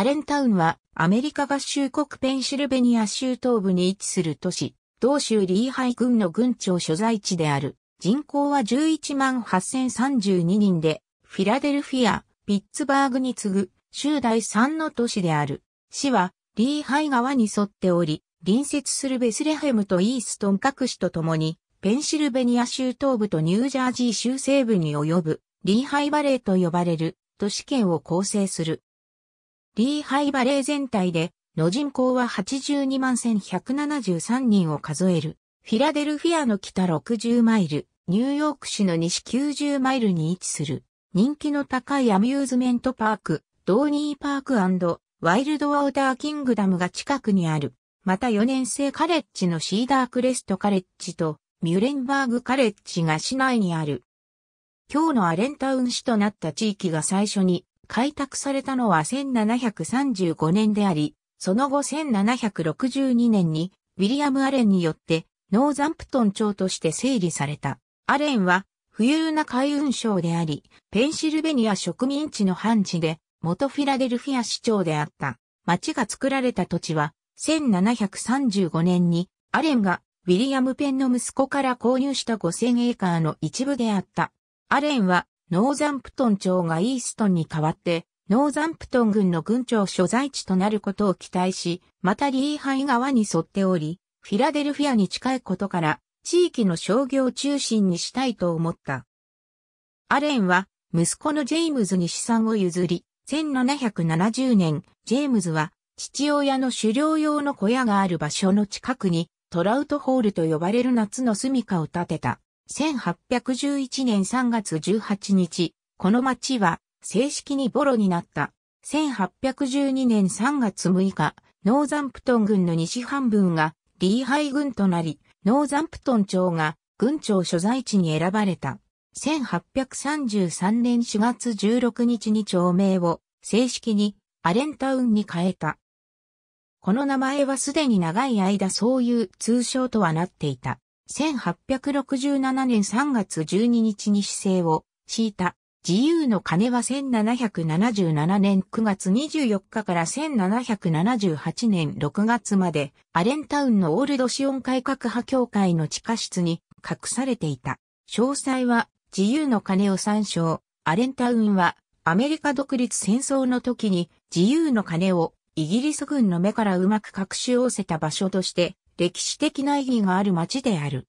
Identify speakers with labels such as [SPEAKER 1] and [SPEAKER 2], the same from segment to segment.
[SPEAKER 1] アレンタウンはアメリカ合衆国ペンシルベニア州東部に位置する都市、同州リーハイ郡の郡庁所在地である。人口は11万8032人で、フィラデルフィア、ピッツバーグに次ぐ州第3の都市である。市はリーハイ川に沿っており、隣接するベスレヘムとイーストン各市とともに、ペンシルベニア州東部とニュージャージー州西部に及ぶ、リーハイバレーと呼ばれる都市圏を構成する。リーハイバレー全体で、の人口は82万1173人を数える。フィラデルフィアの北60マイル、ニューヨーク市の西90マイルに位置する。人気の高いアミューズメントパーク、ドーニーパークワイルドウォーターキングダムが近くにある。また4年生カレッジのシーダークレストカレッジとミュレンバーグカレッジが市内にある。今日のアレンタウン市となった地域が最初に開拓されたのは1735年であり、その後1762年にウィリアム・アレンによってノーザンプトン町として整理された。アレンは富裕な海運省であり、ペンシルベニア植民地の範地で、元フィラデルフィア市長であった。町が作られた土地は、1735年にアレンがウィリアム・ペンの息子から購入した5000エーカーの一部であった。アレンはノーザンプトン町がイーストンに代わって、ノーザンプトン郡の郡庁所在地となることを期待し、またリーハイ川に沿っており、フィラデルフィアに近いことから、地域の商業中心にしたいと思った。アレンは、息子のジェイムズに資産を譲り、1770年、ジェームズは、父親の狩猟用の小屋がある場所の近くに、トラウトホールと呼ばれる夏の住処を建てた。1811年3月18日、この町は正式にボロになった。1812年3月6日、ノーザンプトン軍の西半分がリーハイ軍となり、ノーザンプトン町が軍庁所在地に選ばれた。1833年4月16日に町名を正式にアレンタウンに変えた。この名前はすでに長い間そういう通称とはなっていた。1867年3月12日に姿勢を敷いた自由の鐘は1777年9月24日から1778年6月までアレンタウンのオールドシオン改革派協会の地下室に隠されていた。詳細は自由の鐘を参照。アレンタウンはアメリカ独立戦争の時に自由の鐘をイギリス軍の目からうまく隠し寄せた場所として歴史的な意義がある町である。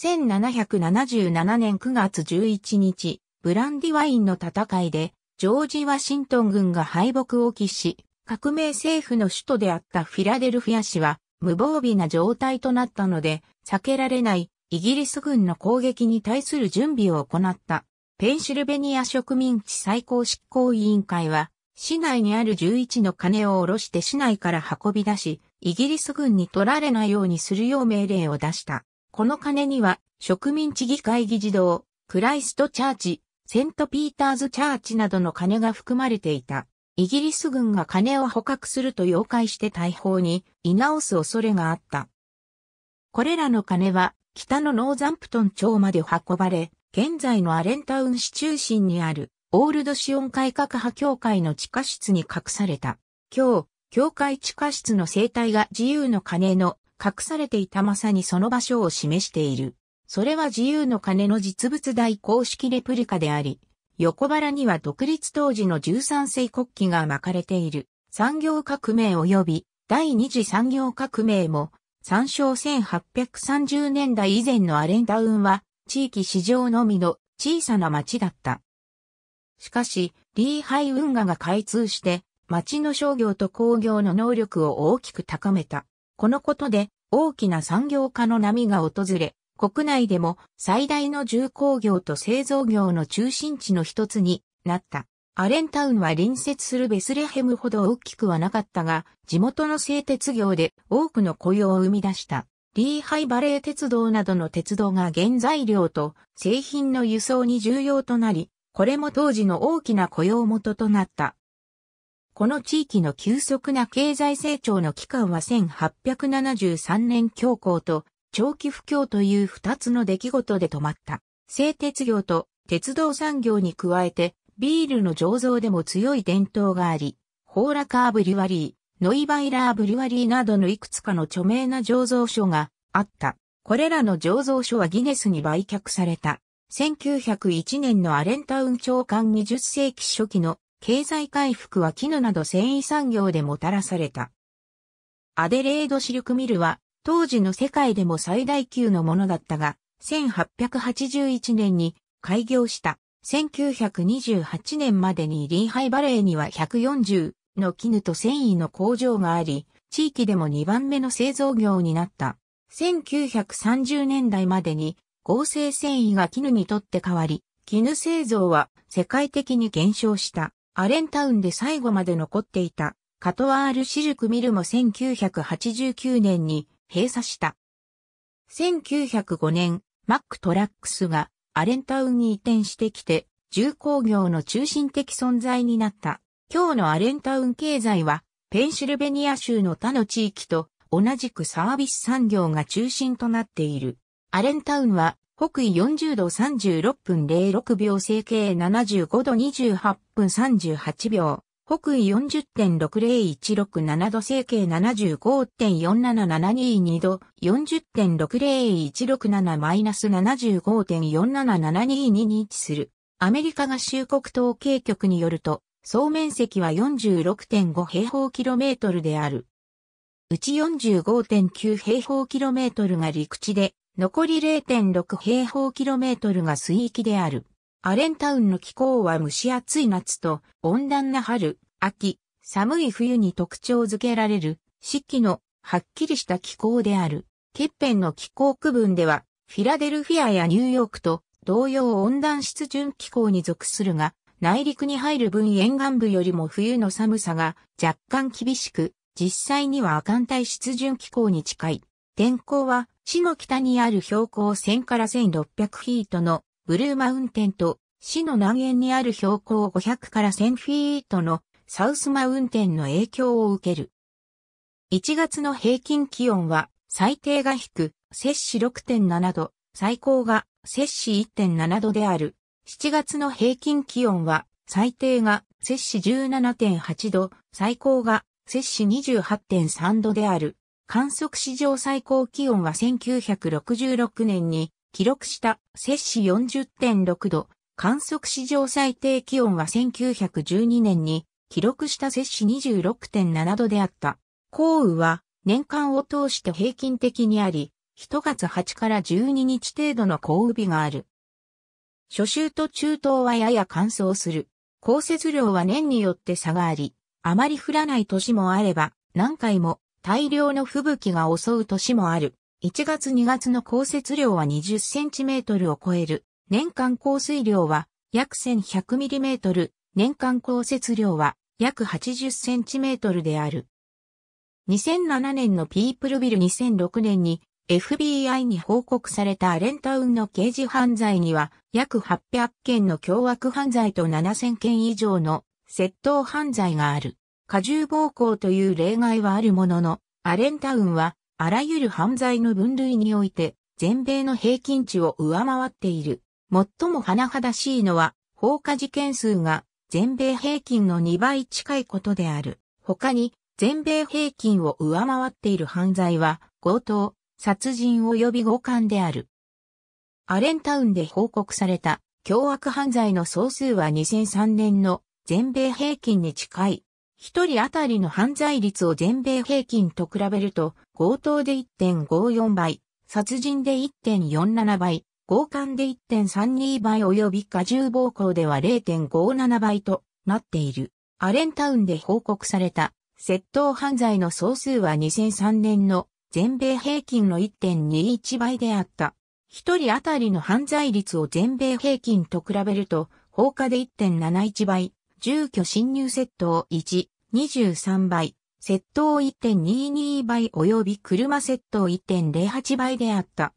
[SPEAKER 1] 1777年9月11日、ブランディワインの戦いで、ジョージ・ワシントン軍が敗北を喫し、革命政府の首都であったフィラデルフィア市は無防備な状態となったので、避けられないイギリス軍の攻撃に対する準備を行った。ペンシルベニア植民地最高執行委員会は、市内にある11の鐘を下ろして市内から運び出し、イギリス軍に取られないようにするよう命令を出した。この金には、植民地議会議事堂、クライストチャーチ、セントピーターズチャーチなどの金が含まれていた。イギリス軍が金を捕獲すると妖怪して大砲に居直す恐れがあった。これらの金は北のノーザンプトン町まで運ばれ、現在のアレンタウン市中心にあるオールドシオン改革派協会の地下室に隠された。今日、教会地下室の生態が自由の鐘の隠されていたまさにその場所を示している。それは自由の鐘の実物大公式レプリカであり、横腹には独立当時の13世国旗が巻かれている。産業革命及び第二次産業革命も参照1830年代以前のアレンダウンは地域市場のみの小さな町だった。しかし、リーハイ運河が開通して町の商業と工業の能力を大きく高めた。このことで大きな産業化の波が訪れ、国内でも最大の重工業と製造業の中心地の一つになった。アレンタウンは隣接するベスレヘムほど大きくはなかったが、地元の製鉄業で多くの雇用を生み出した。リーハイバレー鉄道などの鉄道が原材料と製品の輸送に重要となり、これも当時の大きな雇用元となった。この地域の急速な経済成長の期間は1873年恐慌と長期不況という二つの出来事で止まった。製鉄業と鉄道産業に加えてビールの醸造でも強い伝統があり、ホーラカーブリュワリー、ノイバイラーブリュワリーなどのいくつかの著名な醸造所があった。これらの醸造所はギネスに売却された。1901年のアレンタウン長官20世紀初期の経済回復は絹など繊維産業でもたらされた。アデレードシルクミルは当時の世界でも最大級のものだったが、1881年に開業した1928年までにリンハイバレーには140の絹と繊維の工場があり、地域でも2番目の製造業になった。1930年代までに合成繊維が絹にとって変わり、絹製造は世界的に減少した。アレンタウンで最後まで残っていたカトワールシルクミルも1989年に閉鎖した。1905年、マックトラックスがアレンタウンに移転してきて、重工業の中心的存在になった。今日のアレンタウン経済は、ペンシルベニア州の他の地域と同じくサービス産業が中心となっている。アレンタウンは北緯40度36分06秒、西形75度28分38秒、北緯40.60167度、西形75.47722度、40.60167-75.47722に位置する。アメリカ合衆国統計局によると、総面積は46.5平方キロメートルである。うち45.9平方キロメートルが陸地で、残り0.6平方キロメートルが水域である。アレンタウンの気候は蒸し暑い夏と温暖な春、秋、寒い冬に特徴づけられる四季のはっきりした気候である。欠片の気候区分ではフィラデルフィアやニューヨークと同様温暖湿潤気候に属するが内陸に入る分沿岸部よりも冬の寒さが若干厳しく実際には亜寒帯湿潤気候に近い。天候は、市の北にある標高1000から1600フィートのブルーマウンテンと、市の南縁にある標高500から1000フィートのサウスマウンテンの影響を受ける。1月の平均気温は最低が低、摂氏6.7度、最高が摂氏1.7度である。7月の平均気温は最低が摂氏17.8度、最高が摂氏28.3度である。観測史上最高気温は1966年に記録した摂氏40.6度、観測史上最低気温は1912年に記録した摂氏26.7度であった。降雨は年間を通して平均的にあり、1月8から12日程度の降雨日がある。初秋と中東はやや乾燥する。降雪量は年によって差があり、あまり降らない年もあれば、何回も大量の吹雪が襲う年もある。1月2月の降雪量は20センチメートルを超える。年間降水量は約1100ミリメートル。年間降雪量は約80センチメートルである。2007年のピープルビル2006年に FBI に報告されたアレンタウンの刑事犯罪には約800件の凶悪犯罪と7000件以上の窃盗犯罪がある。過重暴行という例外はあるものの、アレンタウンはあらゆる犯罪の分類において全米の平均値を上回っている。最も甚だしいのは放火事件数が全米平均の2倍近いことである。他に全米平均を上回っている犯罪は強盗、殺人及び強姦である。アレンタウンで報告された凶悪犯罪の総数は2003年の全米平均に近い一人当たりの犯罪率を全米平均と比べると、強盗で1.54倍、殺人で1.47倍、強姦で1.32倍及び過重暴行では0.57倍となっている。アレンタウンで報告された窃盗犯罪の総数は2003年の全米平均の1.21倍であった。一人当たりの犯罪率を全米平均と比べると、放火で1.71倍、住居侵入窃盗1、23倍、窃盗1.22倍及び車窃盗1.08倍であった。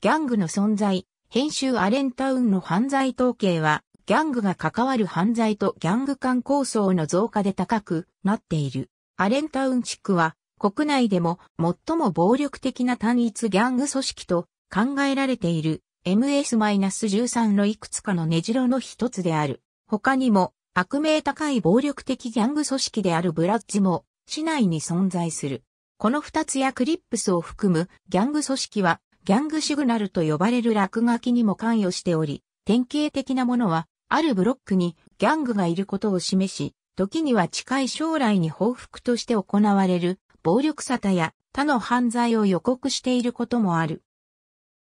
[SPEAKER 1] ギャングの存在、編集アレンタウンの犯罪統計は、ギャングが関わる犯罪とギャング間構想の増加で高くなっている。アレンタウン地区は、国内でも最も暴力的な単一ギャング組織と考えられている MS-13 のいくつかの根城の一つである。他にも悪名高い暴力的ギャング組織であるブラッジも市内に存在する。この二つやクリップスを含むギャング組織はギャングシグナルと呼ばれる落書きにも関与しており、典型的なものはあるブロックにギャングがいることを示し、時には近い将来に報復として行われる暴力沙汰や他の犯罪を予告していることもある。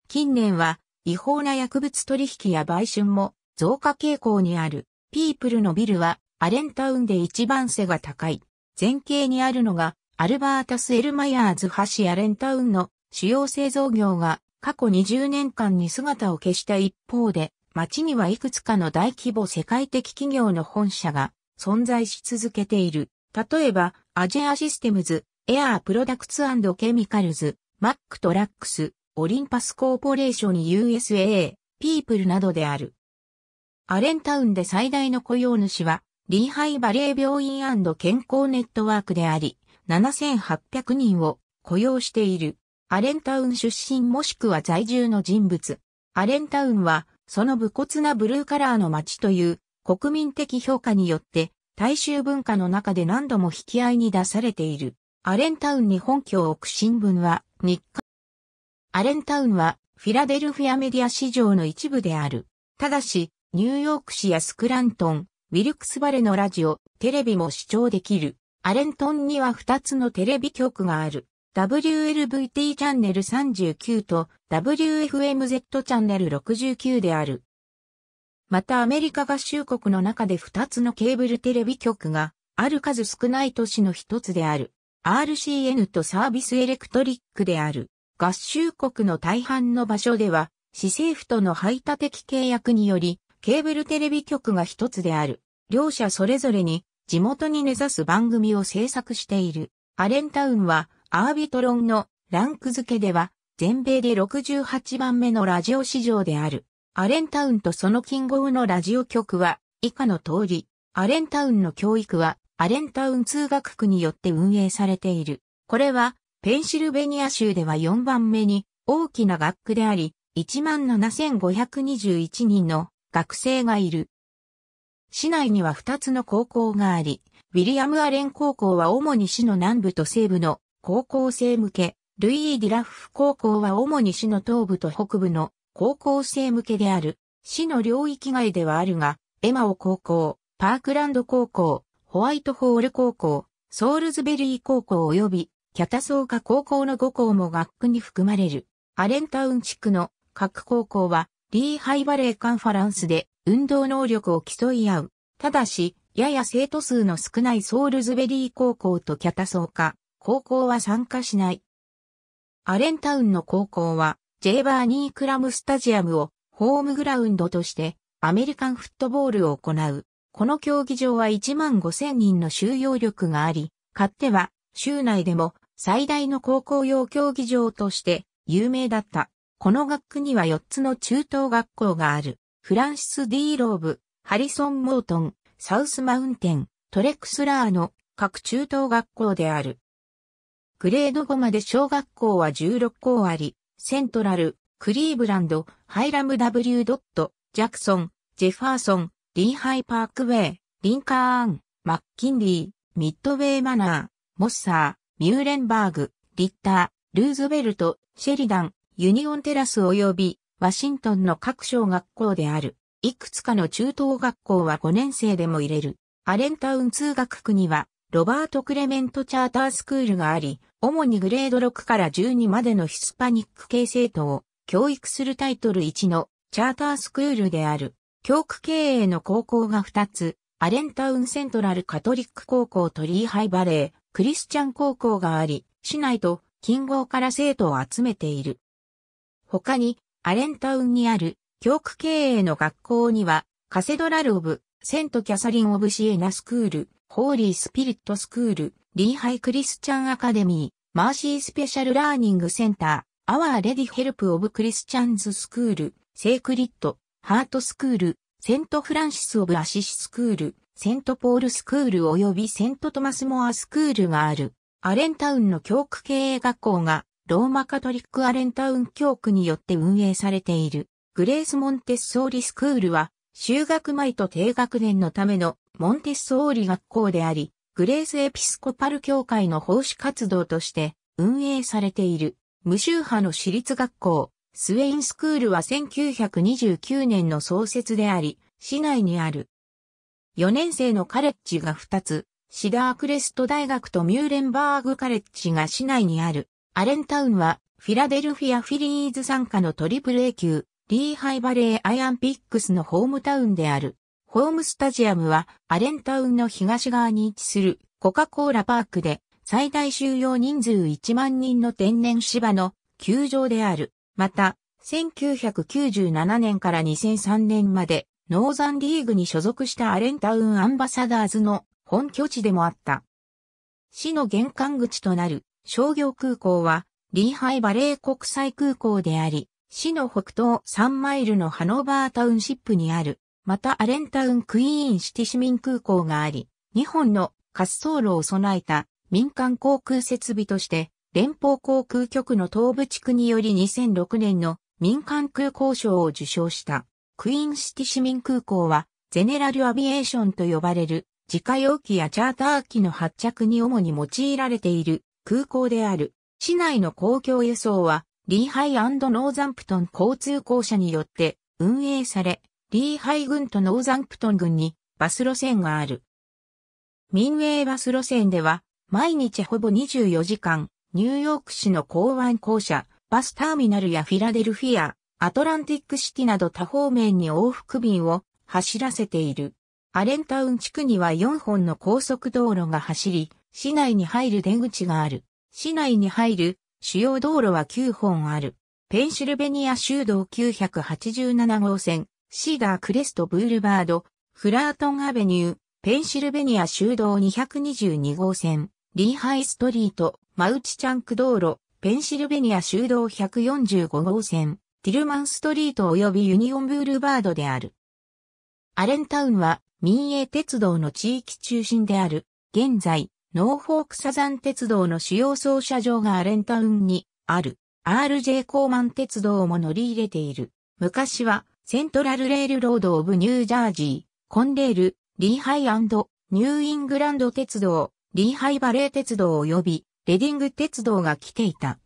[SPEAKER 1] 近年は違法な薬物取引や売春も増加傾向にある。ピープルのビルはアレンタウンで一番背が高い。前景にあるのがアルバータス・エルマイヤーズ橋アレンタウンの主要製造業が過去20年間に姿を消した一方で、街にはいくつかの大規模世界的企業の本社が存在し続けている。例えば、アジェアシステムズ、エアープロダクツケミカルズ、マックトラックス、オリンパスコーポレーション USA、ピープルなどである。アレンタウンで最大の雇用主は、リーハイバレー病院健康ネットワークであり、7800人を雇用している。アレンタウン出身もしくは在住の人物。アレンタウンは、その武骨なブルーカラーの街という国民的評価によって、大衆文化の中で何度も引き合いに出されている。アレンタウンに本拠を置く新聞は、日刊。アレンタウンは、フィラデルフィアメディア市場の一部である。ただし、ニューヨーク市やスクラントン、ウィルクスバレのラジオ、テレビも視聴できる。アレントンには2つのテレビ局がある。WLVT チャンネル39と WFMZ チャンネル69である。またアメリカ合衆国の中で2つのケーブルテレビ局がある数少ない都市の一つである。RCN とサービスエレクトリックである。合衆国の大半の場所では、市政府との排他的契約により、ケーブルテレビ局が一つである。両者それぞれに地元に根ざす番組を制作している。アレンタウンはアービトロンのランク付けでは全米で68番目のラジオ市場である。アレンタウンとその近郊のラジオ局は以下の通り、アレンタウンの教育はアレンタウン通学区によって運営されている。これはペンシルベニア州では4番目に大きな学区であり、17,521人の学生がいる。市内には2つの高校があり、ウィリアム・アレン高校は主に市の南部と西部の高校生向け、ルイー・ディラフ高校は主に市の東部と北部の高校生向けである。市の領域外ではあるが、エマオ高校、パークランド高校、ホワイトホール高校、ソールズベリー高校及び、キャタソーカ高校の5校も学区に含まれる。アレンタウン地区の各高校はリーハイバレーカンファランスで運動能力を競い合う。ただし、やや生徒数の少ないソールズベリー高校とキャタソーカ、高校は参加しない。アレンタウンの高校は、ジェイバーニークラムスタジアムをホームグラウンドとしてアメリカンフットボールを行う。この競技場は1万5千人の収容力があり、勝っては州内でも最大の高校用競技場として有名だった。この学区には4つの中等学校がある。フランシス・ディー・ローブ、ハリソン・モートン、サウス・マウンテン、トレックスラーの各中等学校である。グレード5まで小学校は16校あり、セントラル、クリーブランド、ハイラム W. ジャクソン、ジェファーソン、リーハイパークウェイ、リンカーン、マッキンリー、ミッドウェイマナー、モッサー、ミューレンバーグ、リッター、ルーズベルト、シェリダン、ユニオンテラス及びワシントンの各小学校である。いくつかの中等学校は5年生でも入れる。アレンタウン通学区には、ロバート・クレメント・チャータースクールがあり、主にグレード6から12までのヒスパニック系生徒を教育するタイトル1のチャータースクールである。教区経営の高校が2つ、アレンタウンセントラルカトリック高校とリーハイバレー、クリスチャン高校があり、市内と近郊から生徒を集めている。他に、アレンタウンにある教区経営の学校には、カセドラル・オブ・セント・キャサリン・オブ・シエナ・スクール、ホーリー・スピリット・スクール、リーハイ・クリスチャン・アカデミー、マーシー・スペシャル・ラーニング・センター、アワー・レディ・ヘルプ・オブ・クリスチャンズ・スクール、セークリット、ハート・スクール、セント・フランシス・オブ・アシシスクール、セント・ポール・スクール及びセント・トマス・モア・スクールがある、アレンタウンの教区経営学校がローマカトリックアレンタウン教区によって運営されている、グレース・モンテッソーリスクールは、修学前と低学年のためのモンテッソーリ学校であり、グレース・エピスコパル教会の奉仕活動として運営されている、無宗派の私立学校、スウェインスクールは1929年の創設であり、市内にある。4年生のカレッジが2つ、シダークレスト大学とミューレンバーグカレッジが市内にある。アレンタウンは、フィラデルフィア・フィリーズ参加のトリプル A 級、リーハイバレー・アイアンピックスのホームタウンである。ホームスタジアムは、アレンタウンの東側に位置するコカ・コーラパークで、最大収容人数1万人の天然芝の球場である。また、1997年から2003年まで、ノーザンリーグに所属したアレンタウンアンバサダーズの本拠地でもあった。市の玄関口となる商業空港は、リーハイバレー国際空港であり、市の北東3マイルのハノーバータウンシップにある、またアレンタウンクイーンシティ市民空港があり、2本の滑走路を備えた民間航空設備として、連邦航空局の東部地区により2006年の民間空港賞を受賞した。クイーンシティ市民空港は、ゼネラルアビエーションと呼ばれる、自家用機やチャーター機の発着に主に用いられている空港である。市内の公共輸送は、リーハイノーザンプトン交通公社によって運営され、リーハイ郡とノーザンプトン郡にバス路線がある。民営バス路線では、毎日ほぼ24時間、ニューヨーク市の港湾公社、バスターミナルやフィラデルフィア、アトランティックシティなど多方面に往復便を走らせている。アレンタウン地区には4本の高速道路が走り、市内に入る出口がある。市内に入る主要道路は9本ある。ペンシルベニア州道987号線、シーダークレストブールバード、フラートンアベニュー、ペンシルベニア州道222号線、リーハイストリート、マウチチャンク道路、ペンシルベニア州道145号線、ティルマンストリート及びユニオンブールバードである。アレンタウンは民営鉄道の地域中心である。現在、ノーフォークサザン鉄道の主要操車場がアレンタウンにある RJ コーマン鉄道も乗り入れている。昔はセントラルレールロードオブニュージャージー、コンレール、リーハイニューイングランド鉄道、リーハイバレー鉄道及びレディング鉄道が来ていた。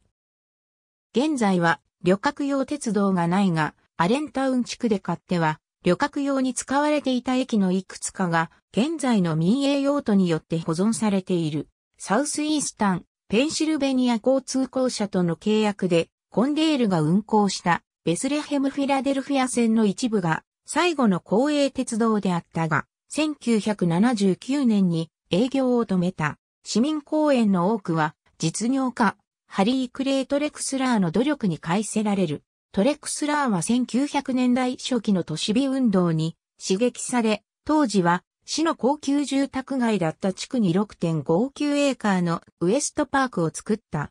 [SPEAKER 1] 現在は旅客用鉄道がないが、アレンタウン地区で買っては旅客用に使われていた駅のいくつかが、現在の民営用途によって保存されている。サウスイースタン、ペンシルベニア交通公社との契約で、コンデールが運行したベスレヘム・フィラデルフィア線の一部が最後の公営鉄道であったが、1979年に営業を止めた市民公園の多くは実業家ハリー・クレート・レクスラーの努力に返せられる。トレクスラーは1900年代初期の都市美運動に刺激され、当時は市の高級住宅街だった地区に6.59エーカーのウエストパークを作った。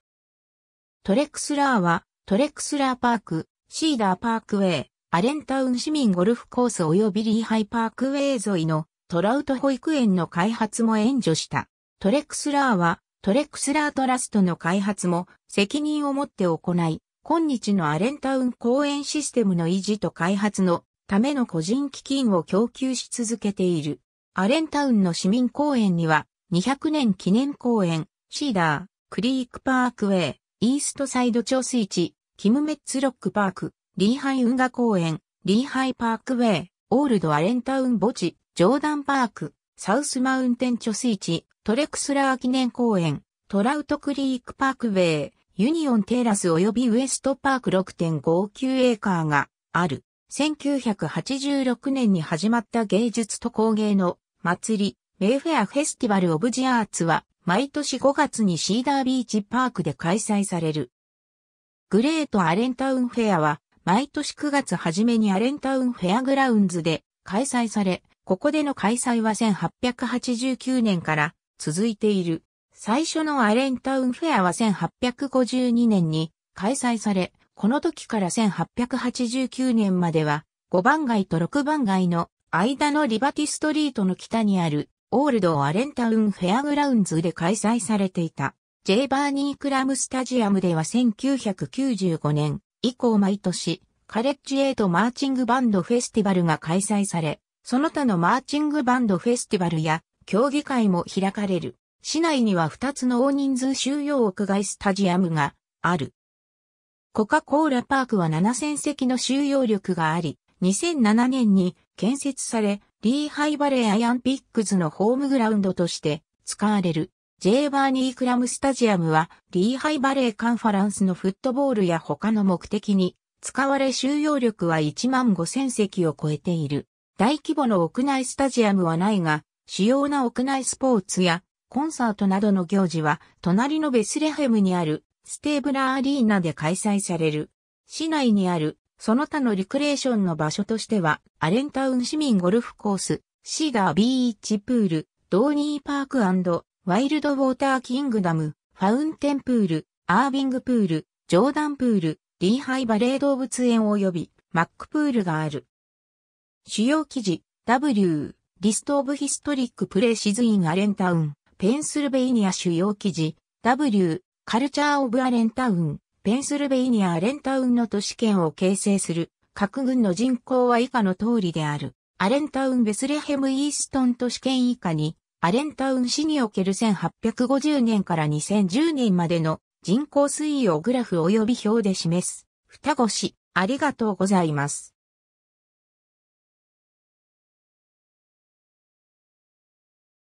[SPEAKER 1] トレクスラーはトレクスラーパーク、シーダーパークウェイ、アレンタウン市民ゴルフコース及びリーハイパークウェイ沿いのトラウト保育園の開発も援助した。トレクスラーはトレクスラートラストの開発も責任を持って行い、今日のアレンタウン公園システムの維持と開発のための個人基金を供給し続けている。アレンタウンの市民公園には200年記念公園、シーダー、クリークパークウェイ、イーストサイド調水池、キムメッツロックパーク、リーハイ運河公園、リーハイパークウェイ、オールドアレンタウン墓地、ジョーダンパーク、サウスマウンテン貯水池、トレクスラー記念公園、トラウトクリークパークウェイ、ユニオンテーラス及びウエストパーク6.59エーカーがある。1986年に始まった芸術と工芸の祭り、メイフェアフェスティバルオブジアーツは毎年5月にシーダービーチパークで開催される。グレートアレンタウンフェアは毎年9月初めにアレンタウンフェアグラウンズで開催され、ここでの開催は1889年から続いている。最初のアレンタウンフェアは1852年に開催され、この時から1889年までは5番街と6番街の間のリバティストリートの北にあるオールドアレンタウンフェアグラウンズで開催されていた J バーニークラムスタジアムでは1995年以降毎年カレッジエイトマーチングバンドフェスティバルが開催され、その他のマーチングバンドフェスティバルや競技会も開かれる。市内には2つの大人数収容屋外スタジアムがある。コカ・コーラパークは7000席の収容力があり、2007年に建設され、リーハイバレーアイアンピックズのホームグラウンドとして使われる。J バーニークラムスタジアムは、リーハイバレーカンファランスのフットボールや他の目的に、使われ収容力は1万5000席を超えている。大規模の屋内スタジアムはないが、主要な屋内スポーツやコンサートなどの行事は、隣のベスレヘムにあるステーブラアリーナで開催される。市内にある、その他のリクレーションの場所としては、アレンタウン市民ゴルフコース、シーダービーチプール、ドーニーパークワイルドウォーターキングダム、ファウンテンプール、アービングプール、ジョーダンプール、リーハイバレー動物園及びマックプールがある。主要記事 W、リストオブヒストリックプレイシズインアレンタウン。ペンシルベイニア主要記事、W、カルチャー・オブ・アレンタウン、ペンシルベイニア・アレンタウンの都市圏を形成する、各軍の人口は以下の通りである。アレンタウン・ベスレヘム・イーストン都市圏以下に、アレンタウン市における1850年から2010年までの人口推移をグラフ及び表で示す。双子市、ありがとうございます。